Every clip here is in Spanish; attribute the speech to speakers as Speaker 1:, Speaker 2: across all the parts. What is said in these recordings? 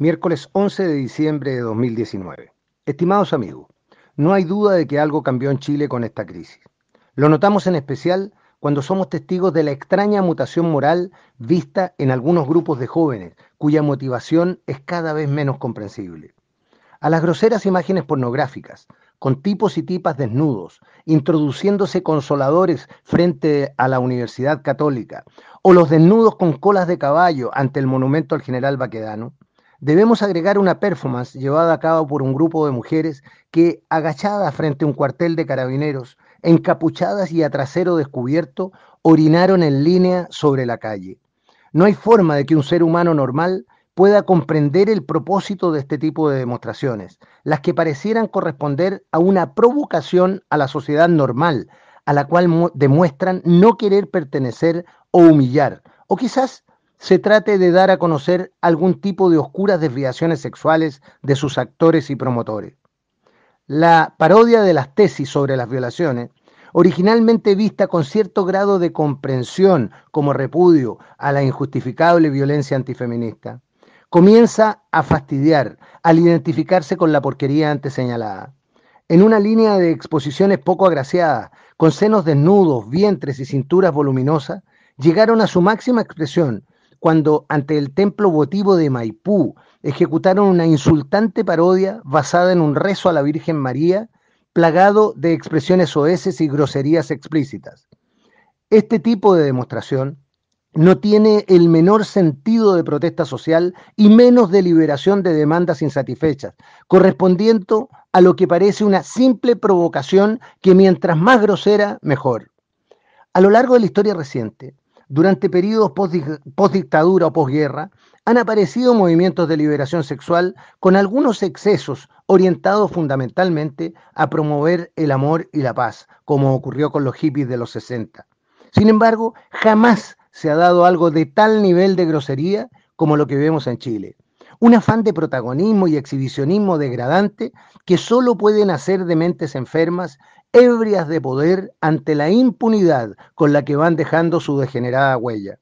Speaker 1: miércoles 11 de diciembre de 2019. Estimados amigos, no hay duda de que algo cambió en Chile con esta crisis. Lo notamos en especial cuando somos testigos de la extraña mutación moral vista en algunos grupos de jóvenes, cuya motivación es cada vez menos comprensible. A las groseras imágenes pornográficas, con tipos y tipas desnudos, introduciéndose consoladores frente a la Universidad Católica, o los desnudos con colas de caballo ante el monumento al general Baquedano, Debemos agregar una performance llevada a cabo por un grupo de mujeres que, agachadas frente a un cuartel de carabineros, encapuchadas y a trasero descubierto, orinaron en línea sobre la calle. No hay forma de que un ser humano normal pueda comprender el propósito de este tipo de demostraciones, las que parecieran corresponder a una provocación a la sociedad normal, a la cual demuestran no querer pertenecer o humillar, o quizás se trate de dar a conocer algún tipo de oscuras desviaciones sexuales de sus actores y promotores. La parodia de las tesis sobre las violaciones, originalmente vista con cierto grado de comprensión como repudio a la injustificable violencia antifeminista, comienza a fastidiar al identificarse con la porquería antes señalada. En una línea de exposiciones poco agraciadas, con senos desnudos, vientres y cinturas voluminosas, llegaron a su máxima expresión cuando ante el templo votivo de Maipú ejecutaron una insultante parodia basada en un rezo a la Virgen María, plagado de expresiones oeces y groserías explícitas. Este tipo de demostración no tiene el menor sentido de protesta social y menos de liberación de demandas insatisfechas, correspondiendo a lo que parece una simple provocación que mientras más grosera, mejor. A lo largo de la historia reciente, durante periodos dictadura o posguerra, han aparecido movimientos de liberación sexual con algunos excesos orientados fundamentalmente a promover el amor y la paz, como ocurrió con los hippies de los 60. Sin embargo, jamás se ha dado algo de tal nivel de grosería como lo que vemos en Chile. Un afán de protagonismo y exhibicionismo degradante que solo pueden hacer de mentes enfermas ebrias de poder ante la impunidad con la que van dejando su degenerada huella.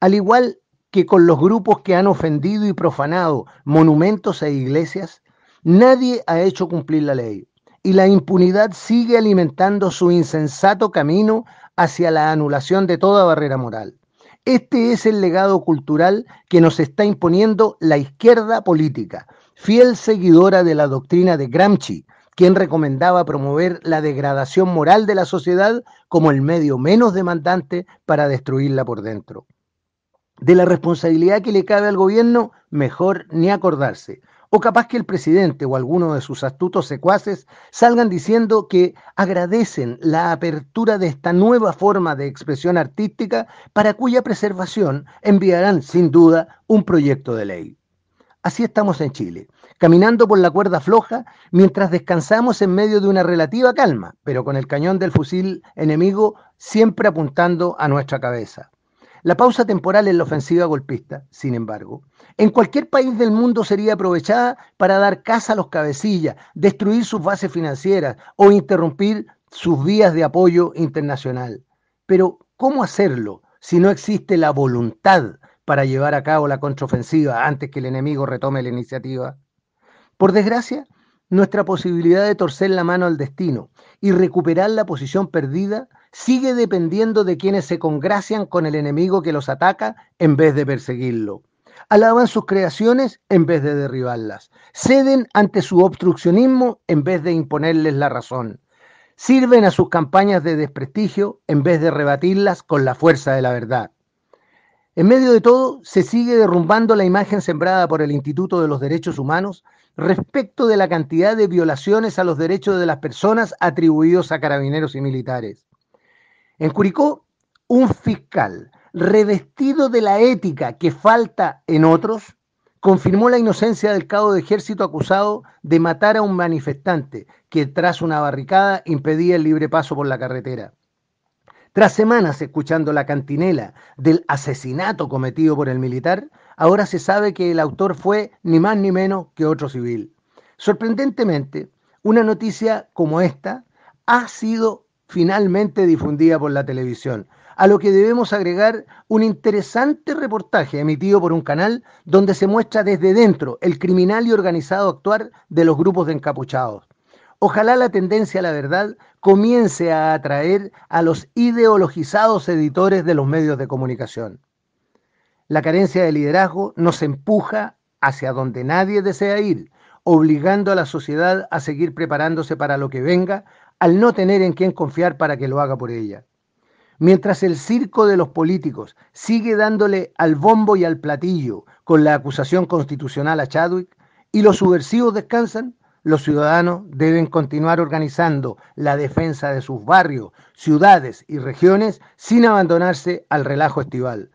Speaker 1: Al igual que con los grupos que han ofendido y profanado monumentos e iglesias, nadie ha hecho cumplir la ley y la impunidad sigue alimentando su insensato camino hacia la anulación de toda barrera moral. Este es el legado cultural que nos está imponiendo la izquierda política, fiel seguidora de la doctrina de Gramsci, quien recomendaba promover la degradación moral de la sociedad como el medio menos demandante para destruirla por dentro. De la responsabilidad que le cabe al gobierno, mejor ni acordarse. O capaz que el presidente o alguno de sus astutos secuaces salgan diciendo que agradecen la apertura de esta nueva forma de expresión artística para cuya preservación enviarán sin duda un proyecto de ley. Así estamos en Chile, caminando por la cuerda floja mientras descansamos en medio de una relativa calma, pero con el cañón del fusil enemigo siempre apuntando a nuestra cabeza. La pausa temporal en la ofensiva golpista, sin embargo, en cualquier país del mundo sería aprovechada para dar caza a los cabecillas, destruir sus bases financieras o interrumpir sus vías de apoyo internacional. Pero, ¿cómo hacerlo si no existe la voluntad para llevar a cabo la contraofensiva antes que el enemigo retome la iniciativa. Por desgracia, nuestra posibilidad de torcer la mano al destino y recuperar la posición perdida sigue dependiendo de quienes se congracian con el enemigo que los ataca en vez de perseguirlo. Alaban sus creaciones en vez de derribarlas. Ceden ante su obstruccionismo en vez de imponerles la razón. Sirven a sus campañas de desprestigio en vez de rebatirlas con la fuerza de la verdad. En medio de todo, se sigue derrumbando la imagen sembrada por el Instituto de los Derechos Humanos respecto de la cantidad de violaciones a los derechos de las personas atribuidos a carabineros y militares. En Curicó, un fiscal revestido de la ética que falta en otros, confirmó la inocencia del cabo de ejército acusado de matar a un manifestante que tras una barricada impedía el libre paso por la carretera. Tras semanas escuchando la cantinela del asesinato cometido por el militar, ahora se sabe que el autor fue ni más ni menos que otro civil. Sorprendentemente, una noticia como esta ha sido finalmente difundida por la televisión, a lo que debemos agregar un interesante reportaje emitido por un canal donde se muestra desde dentro el criminal y organizado actuar de los grupos de encapuchados. Ojalá la tendencia a la verdad comience a atraer a los ideologizados editores de los medios de comunicación. La carencia de liderazgo nos empuja hacia donde nadie desea ir, obligando a la sociedad a seguir preparándose para lo que venga al no tener en quién confiar para que lo haga por ella. Mientras el circo de los políticos sigue dándole al bombo y al platillo con la acusación constitucional a Chadwick y los subversivos descansan, los ciudadanos deben continuar organizando la defensa de sus barrios, ciudades y regiones sin abandonarse al relajo estival.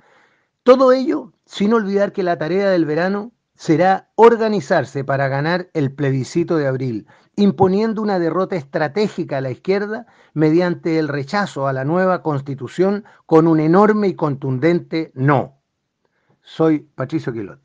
Speaker 1: Todo ello sin olvidar que la tarea del verano será organizarse para ganar el plebiscito de abril, imponiendo una derrota estratégica a la izquierda mediante el rechazo a la nueva constitución con un enorme y contundente no. Soy Patricio Quilot.